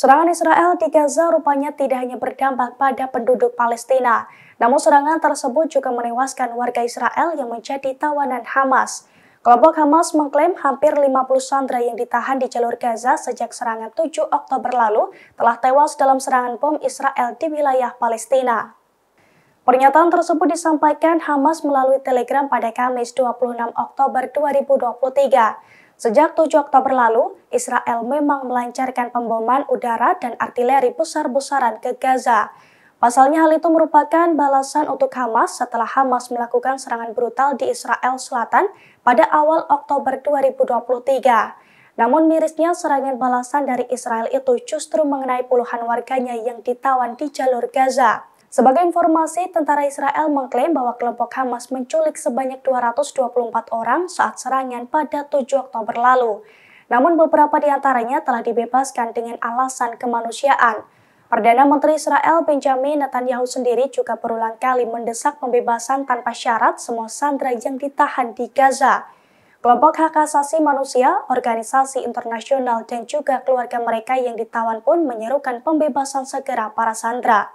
Serangan Israel di Gaza rupanya tidak hanya berdampak pada penduduk Palestina, namun serangan tersebut juga menewaskan warga Israel yang menjadi tawanan Hamas. Kelompok Hamas mengklaim hampir 50 sandera yang ditahan di jalur Gaza sejak serangan 7 Oktober lalu telah tewas dalam serangan bom Israel di wilayah Palestina. Pernyataan tersebut disampaikan Hamas melalui telegram pada Kamis 26 Oktober 2023. Sejak 7 Oktober lalu, Israel memang melancarkan pemboman udara dan artileri besar-besaran ke Gaza. Pasalnya hal itu merupakan balasan untuk Hamas setelah Hamas melakukan serangan brutal di Israel Selatan pada awal Oktober 2023. Namun mirisnya serangan balasan dari Israel itu justru mengenai puluhan warganya yang ditawan di jalur Gaza. Sebagai informasi, tentara Israel mengklaim bahwa kelompok Hamas menculik sebanyak 224 orang saat serangan pada 7 Oktober lalu. Namun beberapa di antaranya telah dibebaskan dengan alasan kemanusiaan. Perdana Menteri Israel Benjamin Netanyahu sendiri juga berulang kali mendesak pembebasan tanpa syarat semua sandera yang ditahan di Gaza. Kelompok hak asasi manusia, organisasi internasional, dan juga keluarga mereka yang ditawan pun menyerukan pembebasan segera para sandera.